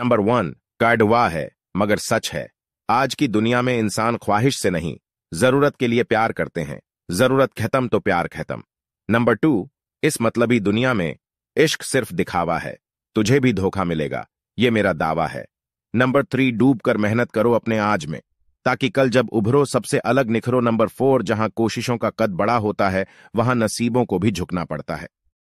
number one गाडवा है मगर सच है आज की दुनिया में इंसान ख्वाहिश से नहीं जरूरत के लिए प्यार करते हैं जरूरत खत्म तो प्यार खत्म नंबर टू इस मतलबी दुनिया में इश्क सिर्फ दिखावा है तुझे भी धोखा मिलेगा ये मेरा दावा है नंबर थ्री डूब कर मेहनत करो अपने आज में ताकि कल जब उभरो सबसे अलग निखरो नंबर फोर जहां कोशिशों का कद बड़ा होता है वहां नसीबों को भी झुकना पड़ता है